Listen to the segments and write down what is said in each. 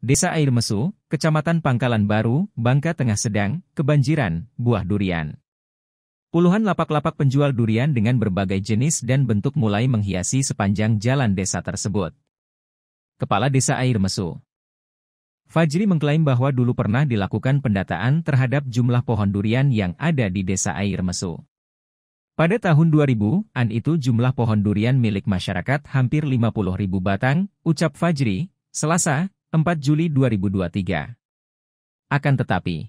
Desa Air Mesu, Kecamatan Pangkalan Baru, Bangka Tengah Sedang, kebanjiran buah durian. Puluhan lapak-lapak penjual durian dengan berbagai jenis dan bentuk mulai menghiasi sepanjang jalan desa tersebut. Kepala Desa Air Mesu Fajri mengklaim bahwa dulu pernah dilakukan pendataan terhadap jumlah pohon durian yang ada di Desa Air Mesu. Pada tahun 2000-an itu jumlah pohon durian milik masyarakat hampir 50 ribu batang, ucap Fajri, Selasa, 4 Juli 2023. Akan tetapi,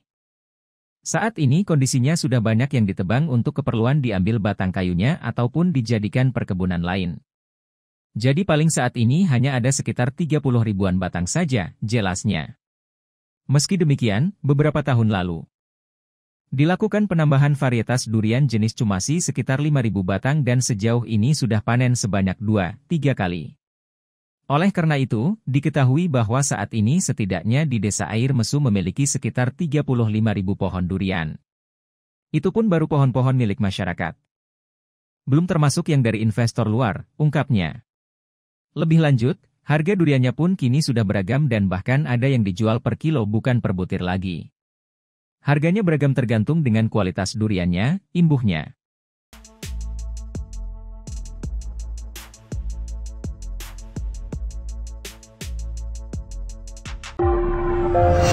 saat ini kondisinya sudah banyak yang ditebang untuk keperluan diambil batang kayunya ataupun dijadikan perkebunan lain. Jadi paling saat ini hanya ada sekitar 30 ribuan batang saja, jelasnya. Meski demikian, beberapa tahun lalu, dilakukan penambahan varietas durian jenis cumasi sekitar 5.000 batang dan sejauh ini sudah panen sebanyak 2-3 kali. Oleh karena itu, diketahui bahwa saat ini setidaknya di desa air Mesu memiliki sekitar 35.000 pohon durian. Itu pun baru pohon-pohon milik masyarakat. Belum termasuk yang dari investor luar, ungkapnya. Lebih lanjut, harga duriannya pun kini sudah beragam dan bahkan ada yang dijual per kilo bukan per butir lagi. Harganya beragam tergantung dengan kualitas duriannya, imbuhnya. Thank you.